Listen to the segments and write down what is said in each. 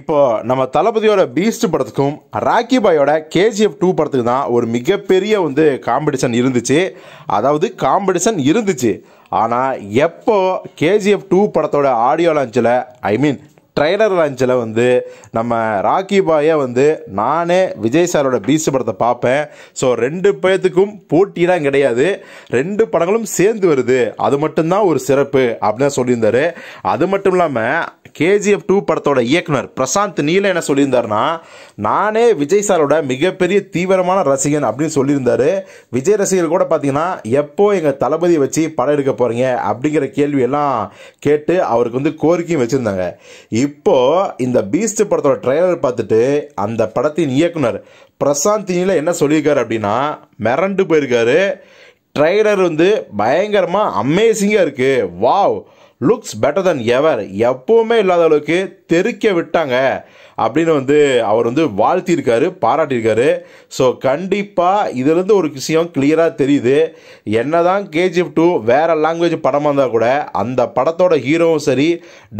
இப்போ நம்ம தளபதியோட பீஸ்ட் படத்துக்கும் ராக்கி பாயோட கேஜிஎஃப் டூ படத்துக்கு தான் ஒரு மிகப்பெரிய வந்து காம்படிஷன் இருந்துச்சு அதாவது காம்படிஷன் இருந்துச்சு ஆனால் எப்போ கேஜிஎஃப் டூ படத்தோட ஆடியோ லான்ச்சில் ஐ மீன் ட்ரைலர் லான்ச்சில் வந்து நம்ம ராக்கி பாயை வந்து நானே விஜய் சாரோட பீஸ் படத்தை பார்ப்பேன் ஸோ ரெண்டு பேர்த்துக்கும் போட்டியெலாம் கிடையாது ரெண்டு படங்களும் சேர்ந்து வருது அது மட்டும்தான் ஒரு சிறப்பு அப்படின்னு சொல்லியிருந்தாரு அது மட்டும் இல்லாமல் கேஜிஎஃப் டூ படத்தோட இயக்குனர் பிரசாந்த் நீல என்ன சொல்லியிருந்தாருன்னா நானே விஜய் சாரோட மிகப்பெரிய தீவிரமான ரசிகன் அப்படின்னு சொல்லியிருந்தாரு விஜய் ரசிகர்கள் கூட பார்த்தீங்கன்னா எப்போ எங்கள் தளபதியை வச்சு படம் எடுக்க போகிறீங்க அப்படிங்கிற கேள்வியெல்லாம் கேட்டு அவருக்கு வந்து கோரிக்கையும் வச்சுருந்தாங்க இப்போ இந்த பீஸ்ட் படத்தோட ட்ரெய்லர் பார்த்துட்டு அந்த படத்தின் இயக்குனர் பிரசாந்த் நீல என்ன சொல்லியிருக்காரு அப்படின்னா மிரண்டு போயிருக்காரு ட்ரெய்லர் வந்து பயங்கரமாக அமேசிங்காக இருக்குது wow looks better than ever எப்போவுமே இல்லாத அளவுக்கு தெருக்க விட்டாங்க அப்படின்னு வந்து அவர் வந்து வாழ்த்தியிருக்காரு பாராட்டியிருக்காரு ஸோ கண்டிப்பாக இதுலேருந்து ஒரு விஷயம் கிளியராக தெரியுது என்ன தான் கேஜிஎஃப் டூ வேறு லாங்குவேஜ் படமாக இருந்தால் கூட அந்த படத்தோட ஹீரோவும் சரி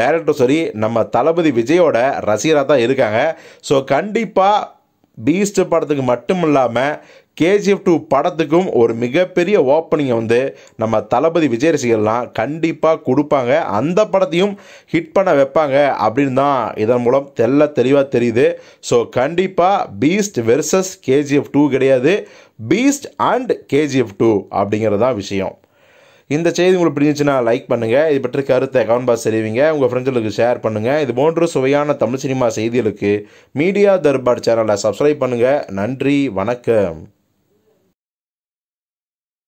டைரக்டரும் சரி நம்ம தளபதி விஜயோட ரசிகராக தான் இருக்காங்க ஸோ கண்டிப்பாக பீஸ்ட் படத்துக்கு மட்டும் இல்லாமல் கேஜிஎஃப் டூ படத்துக்கும் ஒரு மிகப்பெரிய ஓப்பனிங்கை வந்து நம்ம தளபதி விஜய் ரசிகர்லாம் கண்டிப்பாக கொடுப்பாங்க அந்த படத்தையும் ஹிட் பண்ண வைப்பாங்க அப்படின்னு தான் இதன் மூலம் தெல்ல தெளிவாக தெரியுது ஸோ கண்டிப்பாக பீஸ்ட் வெர்சஸ் கேஜிஎஃப் டூ கிடையாது பீஸ்ட் அண்ட் கேஜிஎஃப் டூ அப்படிங்கிறது தான் விஷயம் இந்த செய்தி உங்களுக்கு பிடிச்சிச்சுன்னா லைக் பண்ணுங்கள் இது பற்றி கருத்தை கவன் பாஸ் தெரிவிங்க உங்கள் ஃப்ரெண்ட்ஸுக்கு ஷேர் பண்ணுங்கள் இது போன்ற சுவையான தமிழ் சினிமா செய்திகளுக்கு மீடியா தர்பார் சேனலை சப்ஸ்கிரைப் பண்ணுங்கள் நன்றி வணக்கம்